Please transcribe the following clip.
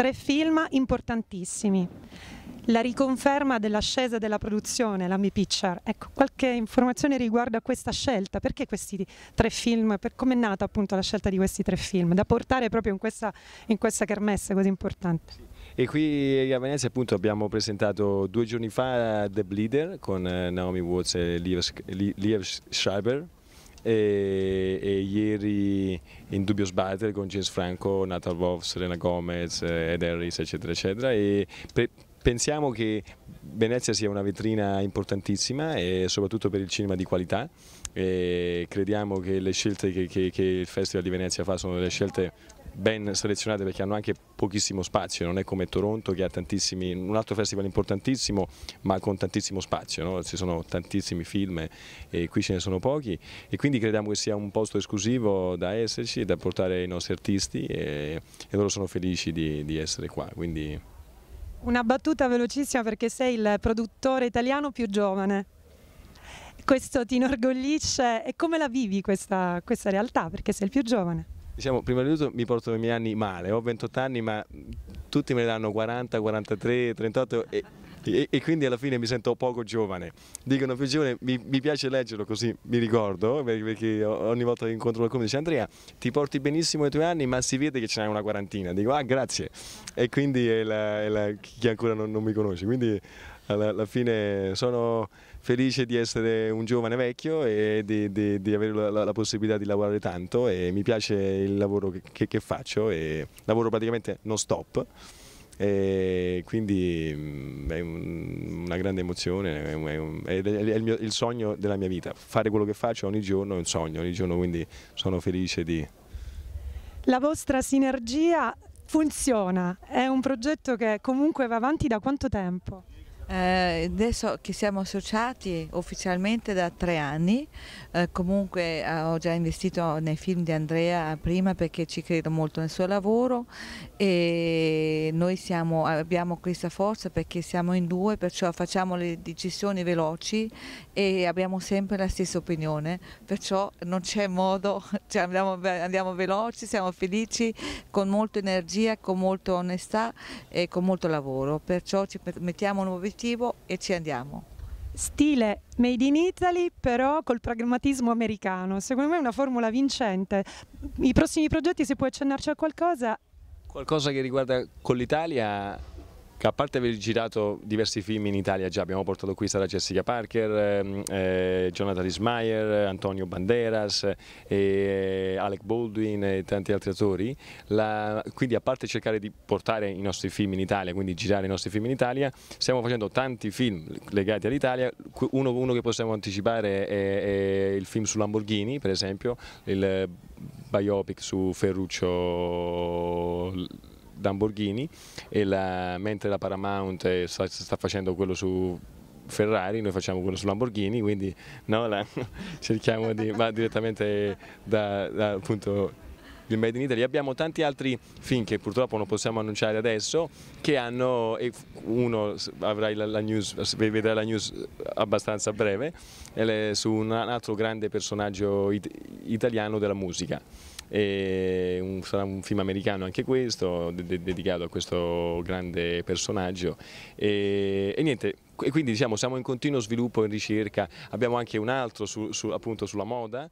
Tre film importantissimi. La riconferma dell'ascesa della produzione, la Mi Picture. Ecco, qualche informazione riguardo a questa scelta. Perché questi tre film, come è nata appunto la scelta di questi tre film, da portare proprio in questa, in questa kermesse così importante? Sì. E qui a Venezia appunto abbiamo presentato due giorni fa eh, The Bleeder con eh, Naomi Watts e Liev Schreiber e, e ieri in dubbio sbattere con James Franco, Natal Wolf, Serena Gomez, Ed Harris eccetera eccetera e pensiamo che Venezia sia una vetrina importantissima e soprattutto per il cinema di qualità e crediamo che le scelte che, che, che il Festival di Venezia fa sono delle scelte ben selezionate perché hanno anche pochissimo spazio, non è come Toronto che ha tantissimi, un altro festival importantissimo ma con tantissimo spazio, no? ci sono tantissimi film e qui ce ne sono pochi e quindi crediamo che sia un posto esclusivo da esserci, e da portare i nostri artisti e, e loro sono felici di, di essere qua. Quindi... Una battuta velocissima perché sei il produttore italiano più giovane questo ti inorgoglisce e come la vivi questa, questa realtà perché sei il più giovane? diciamo, prima di tutto mi porto i miei anni male, ho 28 anni ma tutti me ne danno 40, 43, 38 e, e, e quindi alla fine mi sento poco giovane. Dicono più giovane, mi, mi piace leggerlo così mi ricordo, perché ogni volta che incontro qualcuno dice Andrea ti porti benissimo i tuoi anni ma si vede che ce n'hai una quarantina, dico ah grazie e quindi è, la, è la, chi ancora non, non mi conosce. Quindi, alla, fine sono felice di essere un giovane vecchio e di, di, di avere la, la, possibilità di lavorare tanto e mi piace il lavoro che, che, che faccio e lavoro praticamente non stop. E quindi mm, è una grande emozione, è, un, è, il, mio, il sogno della mia vita, fare quello che faccio ogni giorno è un sogno, ogni giorno quindi sono felice di... La vostra sinergia funziona, è un progetto che comunque va avanti da quanto tempo? Eh, adesso che siamo associati ufficialmente da tre anni, eh, comunque eh, ho già investito nei film di Andrea prima perché ci credo molto nel suo lavoro e noi siamo, abbiamo questa forza perché siamo in due, perciò facciamo le decisioni veloci e abbiamo sempre la stessa opinione, perciò non c'è modo, cioè andiamo, andiamo veloci, siamo felici, con molta energia, con molta onestà e con molto lavoro, perciò ci mettiamo nuovi obiettivo e ci andiamo. Stile Made in Italy però col pragmatismo americano, secondo me è una formula vincente. I prossimi progetti, se puoi accennarci a qualcosa? Qualcosa che riguarda con l'Italia a parte aver girato diversi film in Italia già, abbiamo portato qui Sara Jessica Parker, ehm, eh, Jonathan Ismayer, Antonio Banderas, eh, Alec Baldwin e tanti altri attori, la, quindi a parte cercare di portare i nostri film in Italia, quindi girare i nostri film in Italia, stiamo facendo tanti film legati all'Italia, uno, uno, che possiamo anticipare è, è il film su Lamborghini per esempio, il biopic su Ferruccio Lamborghini, la, mentre la Paramount eh, sta, sta facendo quello su Ferrari, noi facciamo quello su Lamborghini, quindi no, la, cerchiamo di, va direttamente da, da appunto il Made in Italy. Abbiamo tanti altri film che purtroppo non possiamo annunciare adesso, che hanno, uno avrai la, la news, vedrà la news abbastanza breve, è su un altro grande personaggio it, italiano della musica un, sarà un film americano anche questo, de de dedicato a questo grande personaggio e, e niente, e quindi diciamo, siamo in continuo sviluppo e ricerca, abbiamo anche un altro su, su, appunto sulla moda.